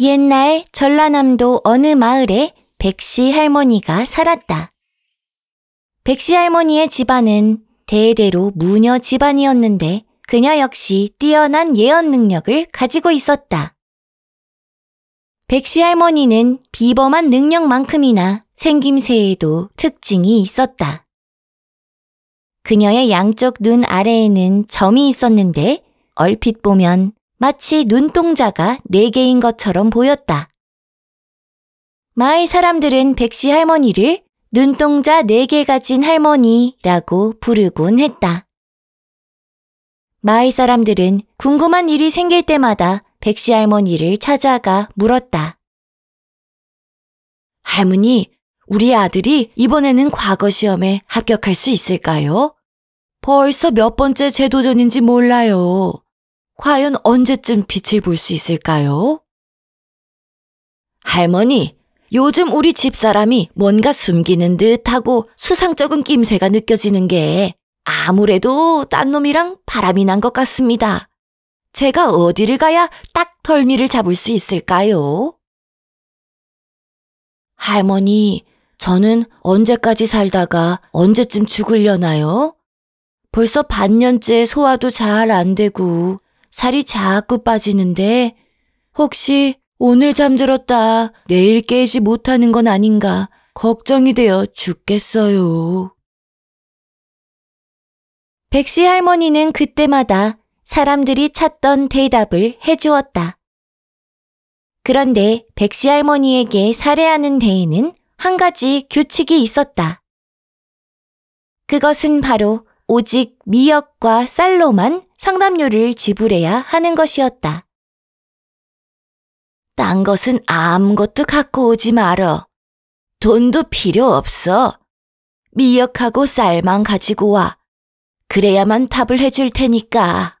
옛날 전라남도 어느 마을에 백씨 할머니가 살았다. 백씨 할머니의 집안은 대대로 무녀 집안이었는데 그녀 역시 뛰어난 예언 능력을 가지고 있었다. 백씨 할머니는 비범한 능력만큼이나 생김새에도 특징이 있었다. 그녀의 양쪽 눈 아래에는 점이 있었는데 얼핏 보면 마치 눈동자가 네 개인 것처럼 보였다. 마을 사람들은 백시 할머니를 눈동자 네 개 가진 할머니라고 부르곤 했다. 마을 사람들은 궁금한 일이 생길 때마다 백시 할머니를 찾아가 물었다. 할머니, 우리 아들이 이번에는 과거 시험에 합격할 수 있을까요? 벌써 몇 번째 재도전인지 몰라요. 과연 언제쯤 빛을 볼 수 있을까요? 할머니, 요즘 우리 집사람이 뭔가 숨기는 듯하고 수상쩍은 낌새가 느껴지는 게 아무래도 딴 놈이랑 바람이 난 것 같습니다. 제가 어디를 가야 딱 덜미를 잡을 수 있을까요? 할머니, 저는 언제까지 살다가 언제쯤 죽을려나요 벌써 반년째 소화도 잘 안 되고 살이 자꾸 빠지는데 혹시 오늘 잠들었다 내일 깨지 못하는 건 아닌가 걱정이 되어 죽겠어요. 백 씨 할머니는 그때마다 사람들이 찾던 대답을 해주었다. 그런데 백 씨 할머니에게 살해하는 대에는한 가지 규칙이 있었다. 그것은 바로 오직 미역과 쌀로만 상담료를 지불해야 하는 것이었다. 딴 것은 아무것도 갖고 오지 말어. 돈도 필요 없어. 미역하고 쌀만 가지고 와. 그래야만 답을 해줄 테니까.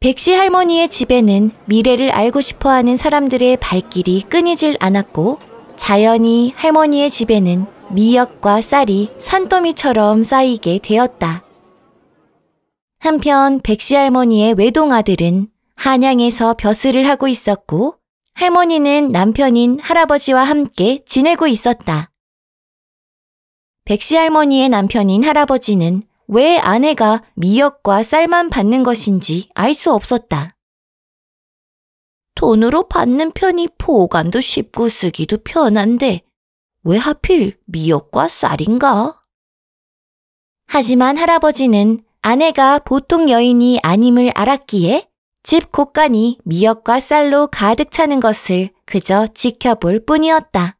백시 할머니의 집에는 미래를 알고 싶어 하는 사람들의 발길이 끊이질 않았고, 자연히 할머니의 집에는 미역과 쌀이 산더미처럼 쌓이게 되었다. 한편 백시 할머니의 외동 아들은 한양에서 벼슬을 하고 있었고 할머니는 남편인 할아버지와 함께 지내고 있었다. 백시 할머니의 남편인 할아버지는 왜 아내가 미역과 쌀만 받는 것인지 알 수 없었다. 돈으로 받는 편이 포간도 쉽고 쓰기도 편한데 왜 하필 미역과 쌀인가? 하지만 할아버지는 아내가 보통 여인이 아님을 알았기에 집 곳간이 미역과 쌀로 가득 차는 것을 그저 지켜볼 뿐이었다.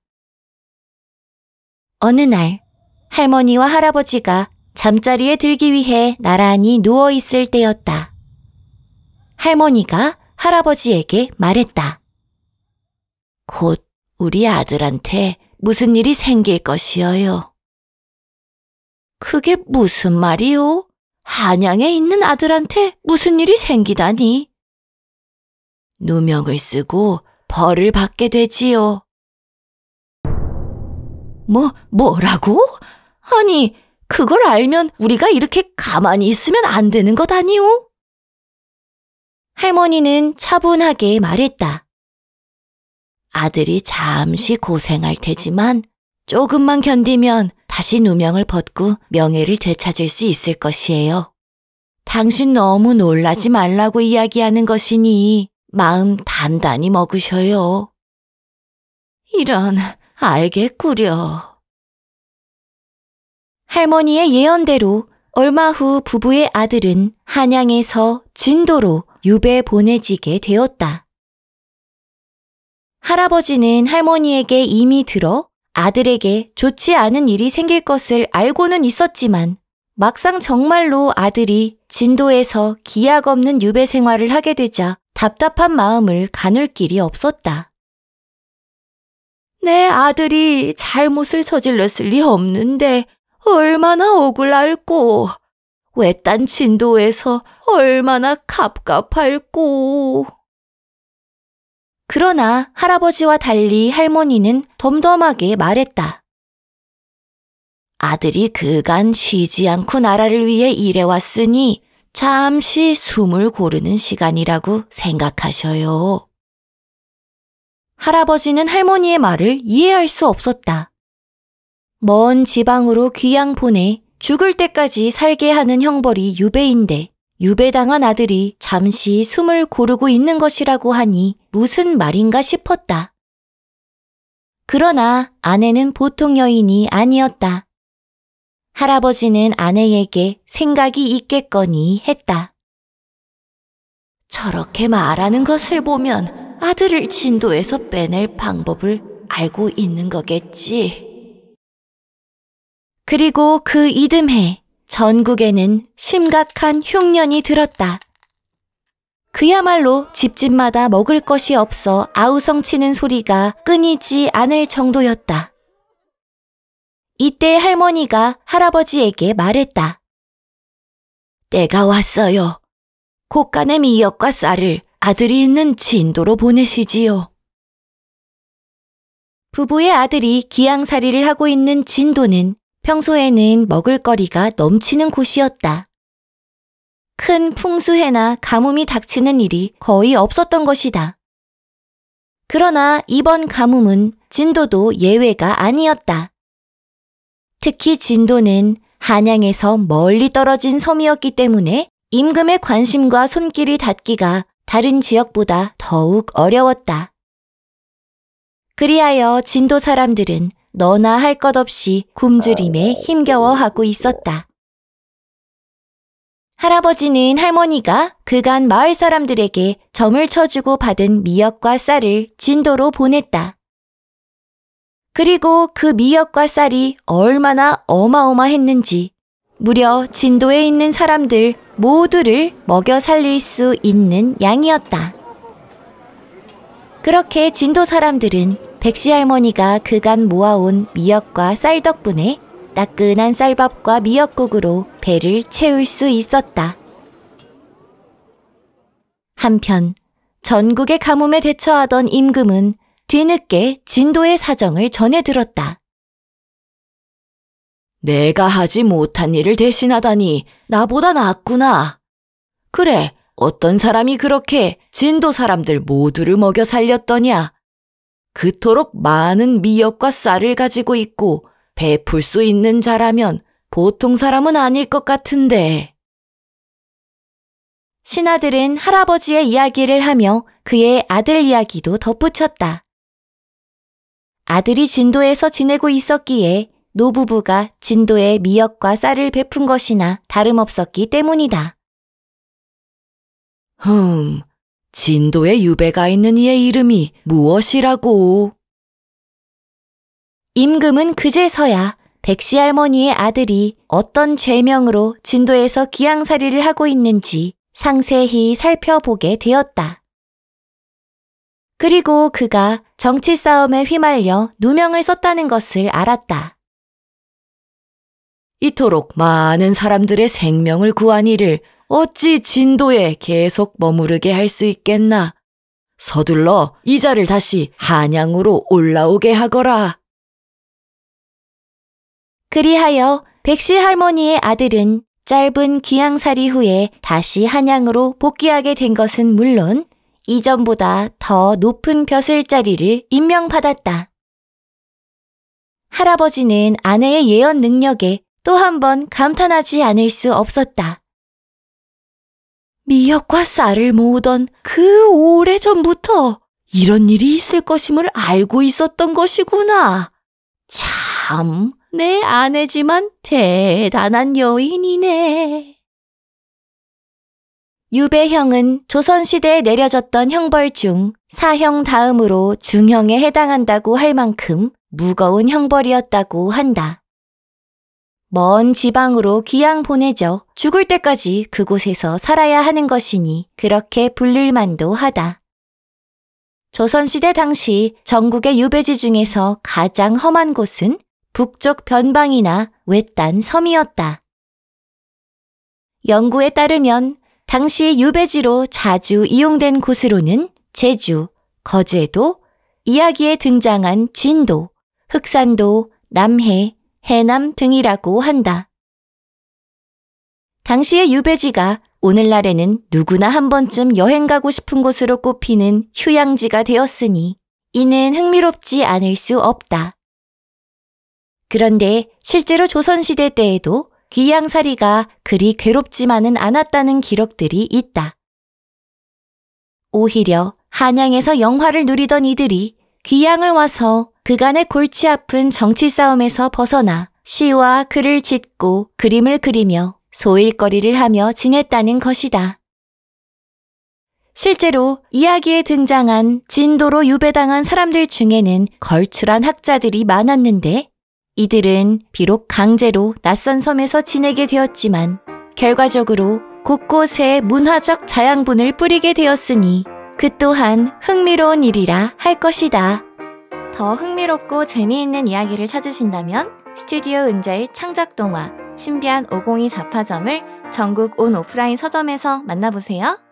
어느 날 할머니와 할아버지가 잠자리에 들기 위해 나란히 누워 있을 때였다. 할머니가 할아버지에게 말했다. 곧 우리 아들한테 무슨 일이 생길 것이어요. 그게 무슨 말이오? 한양에 있는 아들한테 무슨 일이 생기다니. 누명을 쓰고 벌을 받게 되지요. 뭐, 뭐라고? 아니, 그걸 알면 우리가 이렇게 가만히 있으면 안 되는 것 아니오? 할머니는 차분하게 말했다. 아들이 잠시 고생할 테지만 조금만 견디면 다시 누명을 벗고 명예를 되찾을 수 있을 것이에요. 당신 너무 놀라지 말라고 이야기하는 것이니 마음 단단히 먹으셔요. 이런, 알겠구려. 할머니의 예언대로 얼마 후 부부의 아들은 한양에서 진도로 유배 보내지게 되었다. 할아버지는 할머니에게 이미 들어 아들에게 좋지 않은 일이 생길 것을 알고는 있었지만 막상 정말로 아들이 진도에서 기약 없는 유배 생활을 하게 되자 답답한 마음을 가눌 길이 없었다. 내 아들이 잘못을 저질렀을 리 없는데 얼마나 억울할꼬. 외딴 진도에서 얼마나 갑갑할꼬. 그러나 할아버지와 달리 할머니는 덤덤하게 말했다. 아들이 그간 쉬지 않고 나라를 위해 일해왔으니 잠시 숨을 고르는 시간이라고 생각하셔요. 할아버지는 할머니의 말을 이해할 수 없었다. 먼 지방으로 귀양 보내 죽을 때까지 살게 하는 형벌이 유배인데 유배당한 아들이 잠시 숨을 고르고 있는 것이라고 하니 무슨 말인가 싶었다. 그러나 아내는 보통 여인이 아니었다. 할아버지는 아내에게 생각이 있겠거니 했다. 저렇게 말하는 것을 보면 아들을 진도에서 빼낼 방법을 알고 있는 거겠지. 그리고 그 이듬해 전국에는 심각한 흉년이 들었다. 그야말로 집집마다 먹을 것이 없어 아우성치는 소리가 끊이지 않을 정도였다. 이때 할머니가 할아버지에게 말했다. 때가 왔어요. 곶간의 미역과 쌀을 아들이 있는 진도로 보내시지요. 부부의 아들이 기양살이를 하고 있는 진도는 평소에는 먹을거리가 넘치는 곳이었다. 큰 풍수해나 가뭄이 닥치는 일이 거의 없었던 것이다. 그러나 이번 가뭄은 진도도 예외가 아니었다. 특히 진도는 한양에서 멀리 떨어진 섬이었기 때문에 임금의 관심과 손길이 닿기가 다른 지역보다 더욱 어려웠다. 그리하여 진도 사람들은 너나 할 것 없이 굶주림에 힘겨워하고 있었다. 할아버지는 할머니가 그간 마을 사람들에게 점을 쳐주고 받은 미역과 쌀을 진도로 보냈다. 그리고 그 미역과 쌀이 얼마나 어마어마했는지 무려 진도에 있는 사람들 모두를 먹여 살릴 수 있는 양이었다. 그렇게 진도 사람들은 백씨 할머니가 그간 모아온 미역과 쌀 덕분에 따끈한 쌀밥과 미역국으로 배를 채울 수 있었다. 한편 전국의 가뭄에 대처하던 임금은 뒤늦게 진도의 사정을 전해 들었다. 내가 하지 못한 일을 대신하다니 나보다 낫구나. 그래, 어떤 사람이 그렇게 진도 사람들 모두를 먹여 살렸더냐? 그토록 많은 미역과 쌀을 가지고 있고 베풀 수 있는 자라면 보통 사람은 아닐 것 같은데. 신하들은 할아버지의 이야기를 하며 그의 아들 이야기도 덧붙였다. 아들이 진도에서 지내고 있었기에 노부부가 진도에 미역과 쌀을 베푼 것이나 다름없었기 때문이다. 흠, 진도에 유배가 있는 이의 이름이 무엇이라고? 임금은 그제서야 백씨 할머니의 아들이 어떤 죄명으로 진도에서 귀양살이를 하고 있는지 상세히 살펴보게 되었다. 그리고 그가 정치 싸움에 휘말려 누명을 썼다는 것을 알았다. 이토록 많은 사람들의 생명을 구한 일을 어찌 진도에 계속 머무르게 할 수 있겠나. 서둘러 이자를 다시 한양으로 올라오게 하거라. 그리하여 백씨 할머니의 아들은 짧은 귀양살이 후에 다시 한양으로 복귀하게 된 것은 물론 이전보다 더 높은 벼슬 자리를 임명받았다. 할아버지는 아내의 예언 능력에 또 한 번 감탄하지 않을 수 없었다. 미역과 쌀을 모으던 그 오래전부터 이런 일이 있을 것임을 알고 있었던 것이구나. 참, 내 아내지만 대단한 여인이네. 유배형은 조선시대에 내려졌던 형벌 중 사형 다음으로 중형에 해당한다고 할 만큼 무거운 형벌이었다고 한다. 먼 지방으로 귀양 보내죠. 죽을 때까지 그곳에서 살아야 하는 것이니 그렇게 불릴만도 하다. 조선시대 당시 전국의 유배지 중에서 가장 험한 곳은 북쪽 변방이나 외딴 섬이었다. 연구에 따르면 당시 유배지로 자주 이용된 곳으로는 제주, 거제도, 이야기에 등장한 진도, 흑산도, 남해, 해남 등이라고 한다. 당시의 유배지가 오늘날에는 누구나 한 번쯤 여행 가고 싶은 곳으로 꼽히는 휴양지가 되었으니 이는 흥미롭지 않을 수 없다. 그런데 실제로 조선시대 때에도 귀양살이가 그리 괴롭지만은 않았다는 기록들이 있다. 오히려 한양에서 영화를 누리던 이들이 귀양을 와서 그간의 골치 아픈 정치 싸움에서 벗어나 시와 글을 짓고 그림을 그리며 소일거리를 하며 지냈다는 것이다. 실제로 이야기에 등장한 진도로 유배당한 사람들 중에는 걸출한 학자들이 많았는데 이들은 비록 강제로 낯선 섬에서 지내게 되었지만 결과적으로 곳곳에 문화적 자양분을 뿌리게 되었으니 그 또한 흥미로운 일이라 할 것이다. 더 흥미롭고 재미있는 이야기를 찾으신다면 스튜디오 은재의 창작 동화 신비한 502잡파점을 전국 온 오프라인 서점에서 만나보세요.